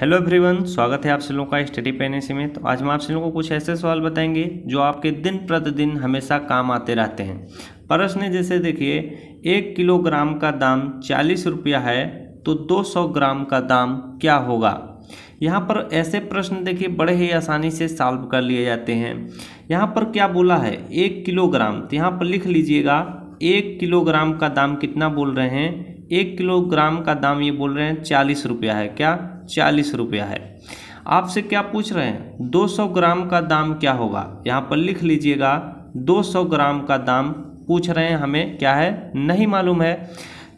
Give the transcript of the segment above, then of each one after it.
hello everyone स्वागत है आप सभी लोगों का स्टडी पेनेसी में तो आज हम आप सभी लोगों को कुछ ऐसे सवाल बताएंगे जो आपके दिन प्रतिदिन हमेशा काम आते रहते हैं प्रश्न जैसे देखिए एक किलोग्राम का दाम चालीस रुपया है तो दो सौ ग्राम का दाम क्या होगा यहाँ पर ऐसे प्रश्न देखिए बड़े ही आसानी से सॉल्व कर लिए जाते हैं यहाँ पर क्या बोला है एक किलोग्राम तो यहाँ पर लिख लीजिएगा एक किलोग्राम का दाम कितना बोल रहे हैं एक किलोग्राम का दाम ये बोल रहे हैं चालीस रुपया है क्या चालीस रुपया है आपसे क्या पूछ रहे हैं 200 ग्राम का दाम क्या होगा यहाँ पर लिख लीजिएगा 200 ग्राम का दाम पूछ रहे हैं हमें क्या है नहीं मालूम है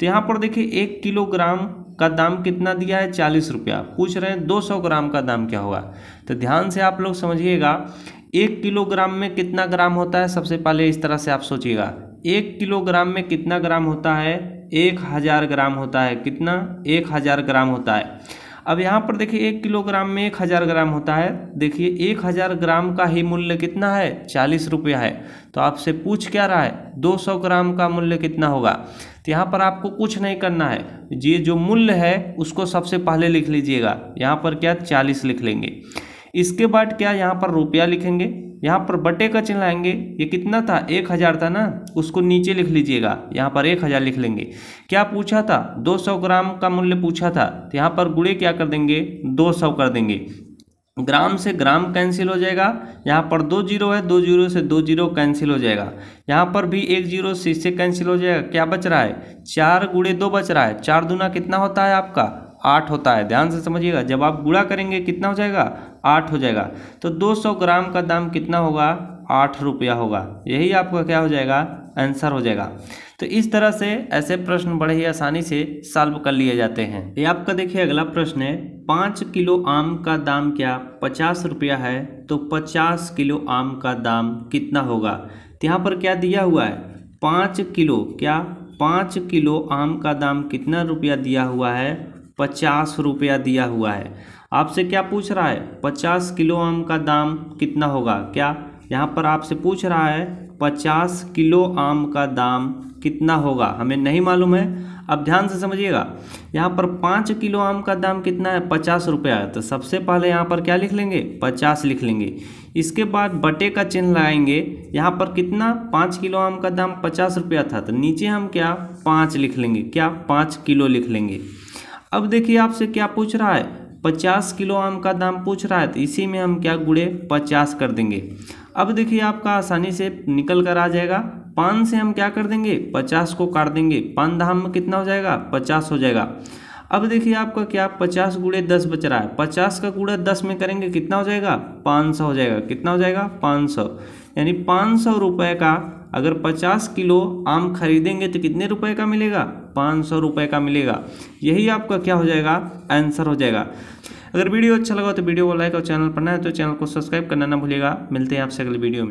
तो यहाँ पर देखिए एक किलोग्राम का दाम कितना दिया है चालीस रुपया पूछ रहे हैं सौ ग्राम का दाम क्या होगा तो ध्यान से आप लोग समझिएगा एक किलोग्राम में कितना ग्राम होता है सबसे पहले इस तरह से आप सोचिएगा एक किलोग्राम में कितना ग्राम होता है एक हज़ार ग्राम होता है कितना एक हज़ार ग्राम होता है अब यहाँ पर देखिए एक किलोग्राम में एक हज़ार ग्राम होता है देखिए एक हज़ार ग्राम का ही मूल्य कितना है चालीस रुपया है तो आपसे पूछ क्या रहा है दो सौ ग्राम का मूल्य कितना होगा तो यहाँ पर आपको कुछ नहीं करना है ये जो मूल्य है उसको सबसे पहले लिख लीजिएगा यहाँ पर क्या चालीस लिख लेंगे इसके बाद क्या यहाँ पर रुपया लिखेंगे यहाँ पर बटे का चिन्ह लाएंगे ये कितना था एक हज़ार था ना उसको नीचे लिख लीजिएगा यहाँ पर एक हज़ार लिख लेंगे क्या पूछा था दो सौ ग्राम का मूल्य पूछा था तो यहाँ पर गुड़े क्या कर देंगे दो सौ कर देंगे ग्राम से ग्राम कैंसिल हो जाएगा यहाँ पर दो जीरो है दो जीरो से दो जीरो कैंसिल हो जाएगा यहाँ पर भी एक जीरो से इससे कैंसिल हो जाएगा क्या बच रहा है चार गुड़े दो बच रहा है चार दुना कितना होता है आपका आठ होता है ध्यान से समझिएगा जब आप गुड़ा करेंगे कितना हो जाएगा आठ हो जाएगा तो 200 ग्राम का दाम कितना होगा आठ रुपया होगा यही आपका क्या हो जाएगा आंसर हो जाएगा तो इस तरह से ऐसे प्रश्न बड़े ही आसानी से सॉल्व कर लिए जाते हैं ये आपका देखिए अगला प्रश्न है पाँच किलो आम का दाम क्या पचास रुपया है तो पचास किलो आम का दाम कितना होगा तो यहाँ पर क्या दिया हुआ है पाँच किलो क्या पाँच किलो आम का दाम कितना रुपया दिया हुआ है पचास रुपया दिया हुआ है आपसे क्या पूछ रहा है पचास किलो आम का दाम कितना होगा क्या यहाँ पर आपसे पूछ रहा है पचास किलो आम का दाम कितना होगा हमें नहीं मालूम है अब ध्यान से समझिएगा यहाँ पर पाँच किलो आम का दाम कितना है पचास रुपया है तो सबसे पहले यहाँ पर क्या लिख लेंगे पचास लिख लेंगे इसके बाद बटे का चिन्ह लगाएंगे यहाँ पर कितना पाँच किलो आम का दाम पचास रुपया था तो नीचे हम क्या पाँच लिख लेंगे क्या पाँच किलो लिख लेंगे अब देखिए आपसे क्या पूछ रहा है पचास किलो आम का दाम पूछ रहा है तो इसी में हम क्या गुड़े पचास कर देंगे अब देखिए आपका आसानी से निकल कर आ जाएगा पान से हम क्या कर देंगे पचास को काट देंगे पान धाम में कितना हो जाएगा पचास हो जाएगा अब देखिए आपका क्या पचास गुड़े दस बच रहा है पचास का गुड़ा दस में करेंगे कितना हो जाएगा पाँच सौ हो जाएगा कितना हो जाएगा पाँच सौ यानी पाँच सौ रुपये का अगर पचास किलो आम खरीदेंगे तो कितने रुपए का मिलेगा पाँच सौ रुपये का मिलेगा यही आपका क्या हो जाएगा आंसर हो जाएगा अगर वीडियो अच्छा लगा तो वीडियो को लाइक और चैनल पर नए तो चैनल को सब्सक्राइब करना ना भूलिएगा मिलते हैं आपसे अगले वीडियो में